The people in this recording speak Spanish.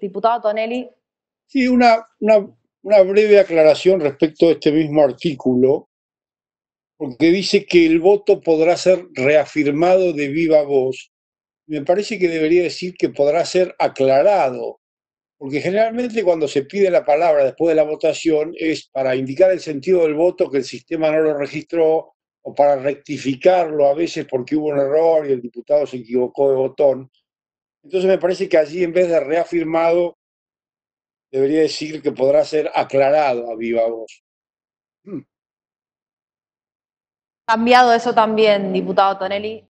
diputado Tonelli. Sí, una, una, una breve aclaración respecto a este mismo artículo, porque dice que el voto podrá ser reafirmado de viva voz. Me parece que debería decir que podrá ser aclarado, porque generalmente cuando se pide la palabra después de la votación es para indicar el sentido del voto que el sistema no lo registró o para rectificarlo a veces porque hubo un error y el diputado se equivocó de botón. Entonces me parece que allí en vez de reafirmado, debería decir que podrá ser aclarado a viva voz. Hmm. Cambiado eso también, diputado Tonelli.